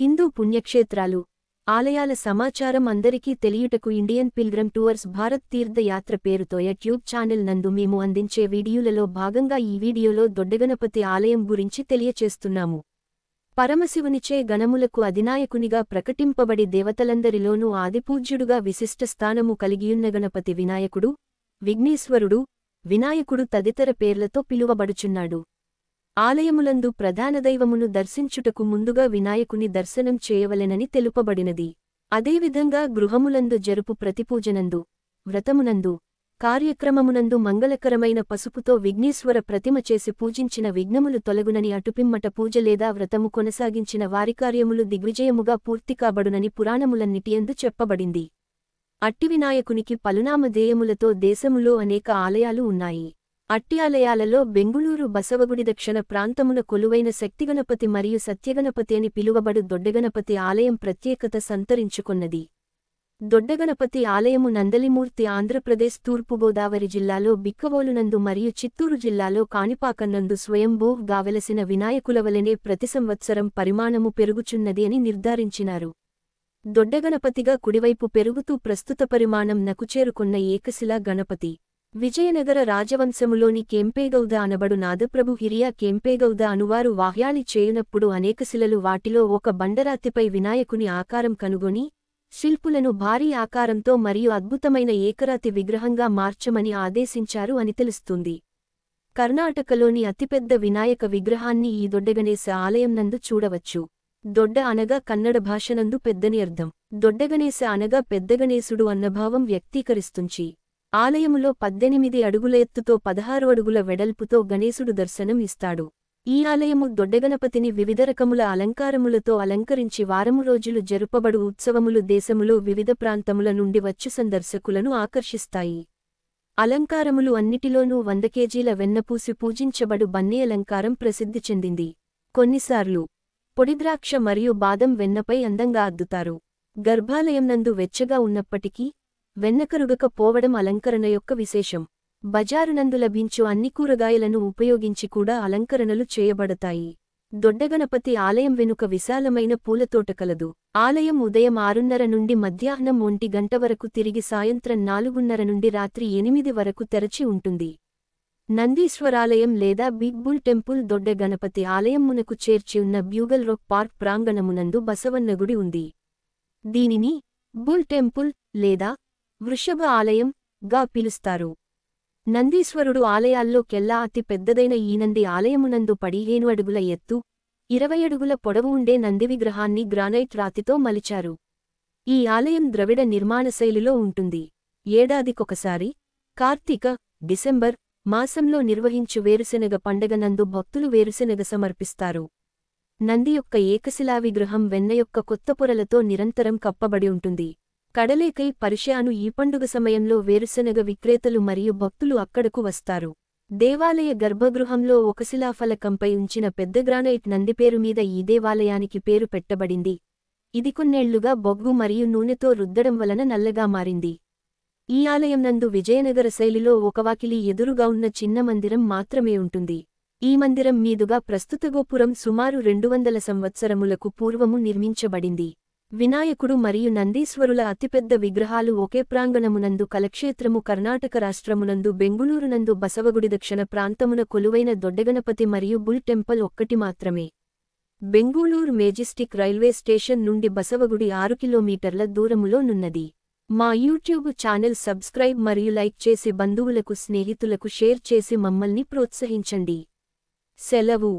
హిందూ పుణ్యక్షేత్రాలు ఆలయాల సమాచారం అందరికీ తెలియుటకు ఇండియన్ పిల్గ్రమ్ టూర్స్ భారత్ తీర్థయాత్ర పేరుతో యూట్యూబ్ ఛానల్ నందు మేము అందించే వీడియోలలో భాగంగా ఈ వీడియోలో దొడ్డగణపతి ఆలయం గురించి తెలియచేస్తున్నాము పరమశివునిచే గణములకు అధినాయకునిగా ప్రకటింపబడి దేవతలందరిలోనూ ఆదిపూజ్యుడుగా విశిష్ట స్థానము కలిగియున్న గణపతి వినాయకుడు విఘ్నేశ్వరుడు వినాయకుడు తదితర పేర్లతో పిలువబడుచున్నాడు ఆలయములందు ప్రధాన దైవమును దర్శించుటకు ముందుగా వినాయకుని దర్శనం చేయవలెనని తెలుపబడినది అదేవిధంగా గృహములందు జరుపు ప్రతిపూజనందు వ్రతమునందు కార్యక్రమమునందు మంగళకరమైన పసుపుతో విఘ్నేశ్వర ప్రతిమ చేసి పూజించిన విఘ్నములు తొలగునని అటుపిమ్మట పూజ లేదా వ్రతము కొనసాగించిన వారికార్యములు దిగ్విజయముగా పూర్తి కాబడునని పురాణములన్నిటియందు చెప్పబడింది అట్టివినాయకునికి పలునామధేయములతో దేశములో అనేక ఆలయాలు ఉన్నాయి అట్యాలయాలలో బెంగుళూరు బసవగుడి దక్షిణ ప్రాంతమున కొలువైన శక్తిగణపతి మరియు సత్యగణపతి అని పిలువబడు దొడ్డగణపతి ఆలయం ప్రత్యేకత సంతరించుకున్నది దొడ్డగణపతి ఆలయము నందలిమూర్తి ఆంధ్రప్రదేశ్ తూర్పుగోదావరి జిల్లాలో బిక్కవోలునందు మరియు చిత్తూరు జిల్లాలో కాణిపాకన్నందు స్వయంభూగా వినాయకుల వినాయకులవలనే ప్రతి సంవత్సరం పరిమాణము పెరుగుచున్నది అని నిర్ధారించినారు దొడ్డగణపతిగా కుడివైపు పెరుగుతూ ప్రస్తుత పరిమాణం నకు చేరుకున్న ఏకశిలా గణపతి విజయనగర రాజవంశములోని కేంపేగౌద అనబడు నాదప్రభు హిరియా కేంపేగౌద అనువారు వాహ్యాళి చేయునప్పుడు అనేక శిలలు వాటిలో ఒక బండరాతిపై వినాయకుని ఆకారం కనుగొని శిల్పులను భారీ ఆకారంతో మరియు అద్భుతమైన ఏకరాతి విగ్రహంగా మార్చమని ఆదేశించారు అని తెలుస్తుంది కర్ణాటకలోని అతిపెద్ద వినాయక విగ్రహాన్ని ఈ దొడ్డగణేశ ఆలయం నందు చూడవచ్చు దొడ్డ అనగా కన్నడ భాషనందు పెద్దని అర్థం దొడ్డగణేశ అనగా పెద్దగణేశుడు అన్నభావం వ్యక్తీకరిస్తుంచి ఆలయములో పద్దెనిమిది అడుగుల ఎత్తుతో పదహారు అడుగుల వెడల్పుతో గణేశుడు దర్శనం ఇస్తాడు ఈ ఆలయము దొడ్డగణపతిని వివిధ రకముల అలంకారములతో అలంకరించి వారము రోజులు జరుపబడు ఉత్సవములు దేశములో వివిధ ప్రాంతముల నుండి వచ్చు సందర్శకులను ఆకర్షిస్తాయి అలంకారములు అన్నిటిలోనూ వంద కేజీల వెన్నపూసి పూజించబడు బన్నీ అలంకారం ప్రసిద్ధి చెందింది కొన్నిసార్లు పొడిద్రాక్ష మరియు బాదం వెన్నపై అందంగా అద్దుతారు గర్భాలయం నందు వెచ్చగా ఉన్నప్పటికీ వెన్నకరుగక పోవడం అలంకరణ యొక్క విశేషం బజారునందు లభించు అన్ని కూరగాయలను ఉపయోగించి కూడా అలంకరణలు చేయబడతాయి దొడ్డగణపతి ఆలయం వెనుక విశాలమైన పూలతోట కలదు ఆలయం ఉదయం ఆరున్నర నుండి మధ్యాహ్నం ఒంటి గంట వరకు తిరిగి సాయంత్రం నాలుగున్నర నుండి రాత్రి ఎనిమిది వరకు తెరచి ఉంటుంది నందీశ్వరాలయం లేదా బిగ్ బుల్ టెంపుల్ దొడ్డ గణపతి ఆలయం మునకు చేర్చి ఉన్న బ్యూగల్ రోక్ పార్క్ ప్రాంగణమునందు బసవన్నగుడి ఉంది దీనిని బుల్ టెంపుల్ లేదా వృషభ ఆలయం గా పిలుస్తారు నందీశ్వరుడు ఆలయాల్లో కెల్లా అతి పెద్దదైన ఈ నంది ఆలయమునందు పడిహేను అడుగుల ఎత్తు ఇరవై అడుగుల పొడవు ఉండే నంది విగ్రహాన్ని గ్రానైట్ రాతితో మలిచారు ఈ ఆలయం ద్రవిడ నిర్మాణ శైలిలో ఉంటుంది ఏడాదికొకసారి కార్తీక డిసెంబర్ మాసంలో నిర్వహించు వేరుశెనగ పండగ నందు భక్తులు వేరుశెనగ సమర్పిస్తారు నంది యొక్క ఏకశిలా విగ్రహం వెన్న యొక్క కొత్త పొరలతో నిరంతరం కప్పబడి ఉంటుంది కడలేకై పరిషయాను ఈ పండుగ సమయంలో వేరుశెనగ విక్రేతలు మరియు భక్తులు అక్కడకు వస్తారు దేవాలయ గర్భగృహంలో ఒక శిలాఫలకంపై ఉంచిన పెద్ద గ్రానైట్ నంది పేరు మీద ఈ దేవాలయానికి పేరు పెట్టబడింది ఇది కొన్నేళ్లుగా బొగ్గు మరియు నూనెతో రుద్దడం వలన నల్లగా మారింది ఈ ఆలయం నందు విజయనగర శైలిలో ఒక వాకిలి ఎదురుగా ఉన్న చిన్న మందిరం మాత్రమే ఉంటుంది ఈ మందిరం మీదుగా ప్రస్తుత గోపురం సుమారు రెండు వందల సంవత్సరములకు పూర్వము నిర్మించబడింది వినాయకుడు మరియు నందీశ్వరుల అతిపెద్ద విగ్రహాలు ఒకే ప్రాంగణమునందు కలక్షేత్రము కర్ణాటక రాష్ట్రమునందు బెంగుళూరునందు బసవగుడి దక్షిణ ప్రాంతమున కొలువైన దొడ్డగణపతి మరియు బుల్ టెంపుల్ ఒక్కటి మాత్రమే బెంగుళూరు మేజిస్టిక్ రైల్వే స్టేషన్ నుండి బసవగుడి ఆరు కిలోమీటర్ల దూరములో నున్నది మా యూట్యూబ్ ఛానల్ సబ్స్క్రైబ్ మరియు లైక్ చేసి బంధువులకు స్నేహితులకు షేర్ చేసి మమ్మల్ని ప్రోత్సహించండి సెలవు